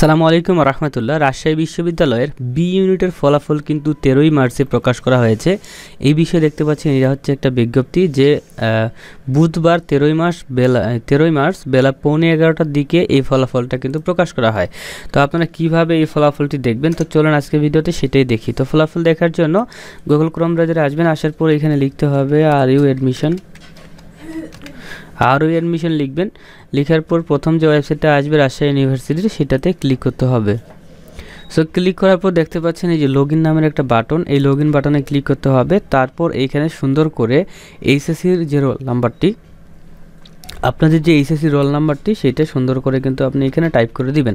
আসসালামু আলাইকুম রহমতুল্লাহ রাজশাহী বিশ্ববিদ্যালয়ের বি ইউনিটের ফলাফল কিন্তু তেরোই মার্চে প্রকাশ করা হয়েছে এই বিষয়ে দেখতে পাচ্ছেন এটা হচ্ছে একটা বিজ্ঞপ্তি যে বুধবার তেরোই মাস বেলা তেরোই মার্চ বেলা পৌনে এগারোটার দিকে এই ফলাফলটা কিন্তু প্রকাশ করা হয় তো আপনারা কিভাবে এই ফলাফলটি দেখবেন তো চলুন আজকে ভিডিওতে সেটাই দেখি তো ফলাফল দেখার জন্য গুগল ক্রম ব্রাউজারে আসবেন আসার পর এখানে লিখতে হবে আর ইউ অ্যাডমিশন আরও অ্যাডমিশন লিখবেন লেখার পর প্রথম যে ওয়েবসাইটটা আসবে রাজশাহী ইউনিভার্সিটির সেটাতে ক্লিক করতে হবে সো ক্লিক করার পর দেখতে পাচ্ছেন এই যে লগ নামের একটা বাটন এই লগ বাটনে ক্লিক করতে হবে তারপর এইখানে সুন্দর করে এইচএসির যে নাম্বারটি আপনাদের যে এইচএসি রোল নাম্বারটি সেটা সুন্দর করে কিন্তু আপনি এখানে টাইপ করে দিবেন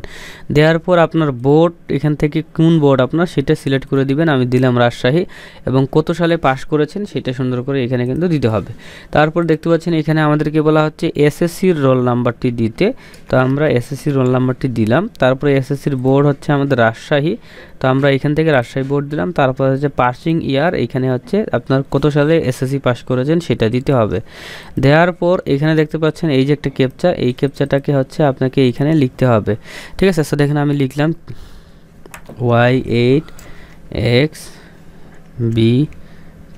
দেওয়ার পর আপনার বোর্ড এখান থেকে কোন বোর্ড আপনার সেটা সিলেক্ট করে দিবেন আমি দিলাম রাজশাহী এবং কত সালে পাস করেছেন সেটা সুন্দর করে এখানে কিন্তু দিতে হবে তারপর দেখতে পাচ্ছেন এখানে আমাদেরকে বলা হচ্ছে এসএসসির রোল নাম্বারটি দিতে তো আমরা এসএসসির রোল নাম্বারটি দিলাম তারপরে এসএসসির বোর্ড হচ্ছে আমাদের রাজশাহী তো আমরা এখান থেকে রাজশাহী বোর্ড দিলাম তারপর হচ্ছে পাসিং ইয়ার এখানে হচ্ছে আপনার কত সালে এসএসসি পাস করেছেন সেটা দিতে হবে দেওয়ার পর এখানে দেখতে পাচ্ছি পাচ্ছেন এই যে একটা ক্যাপচা এই ক্যাপচাটাকে হচ্ছে আপনাকে এইখানে লিখতে হবে ঠিক আছে সো দেখেন আমি লিখলাম Y eight X B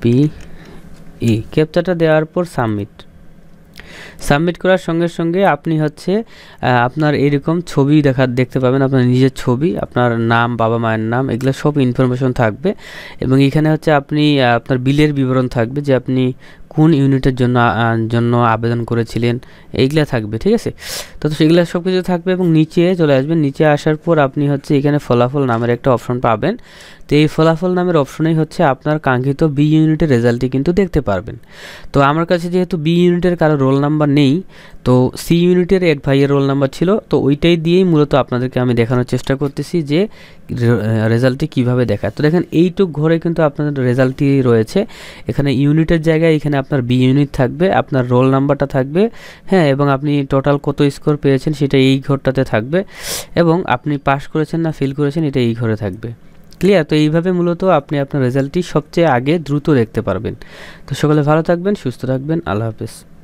P E ক্যাপচাটা দেওয়ার পর সাবমিট সাবমিট করার সঙ্গে সঙ্গে আপনি হচ্ছে আপনার এরকম ছবি দেখা দেখতে পাবেন আপনার নিজের ছবি আপনার নাম বাবা মায়ের নাম এগুলো সব ইনফরমেশন থাকবে এবং এখানে হচ্ছে আপনি আপনার বিলের বিবরণ থাকবে যে আপনি কোন ইউনিটের জন্য জন্য আবেদন করেছিলেন এইগুলো থাকবে ঠিক আছে তো সেগুলো সব কিছু থাকবে এবং নিচে চলে আসবেন নিচে আসার পর আপনি হচ্ছে এখানে ফলাফল নামের একটা অপশন পাবেন তো এই ফলাফল নামের অপশনেই হচ্ছে আপনার কাঙ্ক্ষিত বি ইউনিটের রেজাল্টটি কিন্তু দেখতে পারবেন তো আমার কাছে যেহেতু বি ইউনিটের কারো রোল নাম্বার নেই তো সি ইউনিটের এক ভাইয়ের রোল নাম্বার ছিল তো ওইটাই দিয়েই মূলত আপনাদেরকে আমি দেখানোর চেষ্টা করতেছি যে রেজাল্টটি কিভাবে দেখায় তো দেখেন এইটুক ঘরে কিন্তু আপনাদের রেজাল্টটি রয়েছে এখানে ইউনিটের জায়গায় এখানে আপনার বি ইউনিট থাকবে আপনার রোল নাম্বারটা থাকবে হ্যাঁ এবং আপনি টোটাল কত স্কোর পেয়েছেন সেটা এই ঘরটাতে থাকবে এবং আপনি পাস করেছেন না ফিল করেছেন এটা এই ঘরে থাকবে ক্লিয়ার তো এইভাবে মূলত আপনি আপনার রেজাল্টটি সবচেয়ে আগে দ্রুত দেখতে পারবেন তো সকলে ভালো থাকবেন সুস্থ থাকবেন আল্লাহ হাফেজ